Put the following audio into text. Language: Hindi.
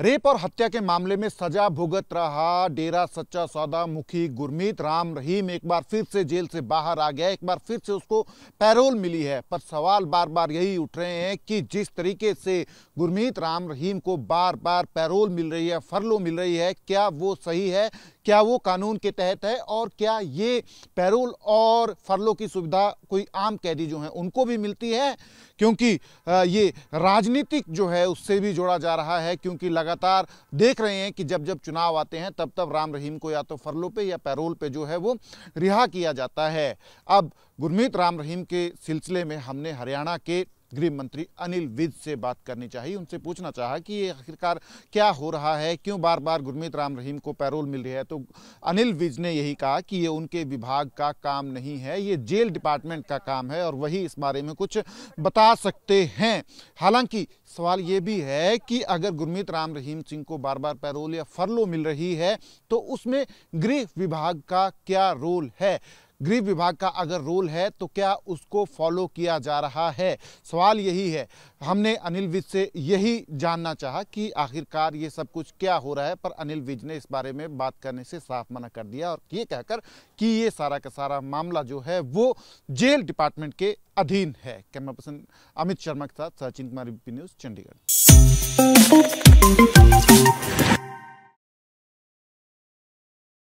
रेप और हत्या के मामले में सजा भुगत रहा डेरा सच्चा सौदा मुखी गुरमीत राम रहीम एक बार फिर से जेल से बाहर आ गया एक बार फिर से उसको पैरोल मिली है पर सवाल बार बार यही उठ रहे हैं कि जिस तरीके से गुरमीत राम रहीम को बार बार पैरोल मिल रही है फरलो मिल रही है क्या वो सही है क्या वो कानून के तहत है और क्या ये पैरोल और फरलो की सुविधा कोई आम कैदी जो है उनको भी मिलती है क्योंकि ये राजनीतिक जो है उससे भी जोड़ा जा रहा है क्योंकि लगातार देख रहे हैं कि जब जब चुनाव आते हैं तब तब राम रहीम को या तो फरलों पे या पैरोल पे जो है वो रिहा किया जाता है अब गुरमीत राम रहीम के सिलसिले में हमने हरियाणा के गृह मंत्री अनिल विज से बात करनी चाहिए उनसे पूछना चाहा कि ये आखिरकार क्या हो रहा है क्यों बार बार गुरमीत राम रहीम को पैरोल मिल रही है तो अनिल विज ने यही कहा कि ये उनके विभाग का काम नहीं है ये जेल डिपार्टमेंट का काम है और वही इस बारे में कुछ बता सकते हैं हालांकि सवाल ये भी है कि अगर गुरमीत राम रहीम सिंह को बार बार पैरोल या फरलो मिल रही है तो उसमें गृह विभाग का क्या रोल है गृह विभाग का अगर रोल है तो क्या उसको फॉलो किया जा रहा है सवाल यही है हमने अनिल विज से यही जानना चाहा कि आखिरकार ये सब कुछ क्या हो रहा है पर अनिल विज ने इस बारे में बात करने से साफ मना कर दिया और ये कहकर कि ये सारा का सारा मामला जो है वो जेल डिपार्टमेंट के अधीन है कैमरा पर्सन अमित शर्मा के साथ सचिन कुमार न्यूज़ चंडीगढ़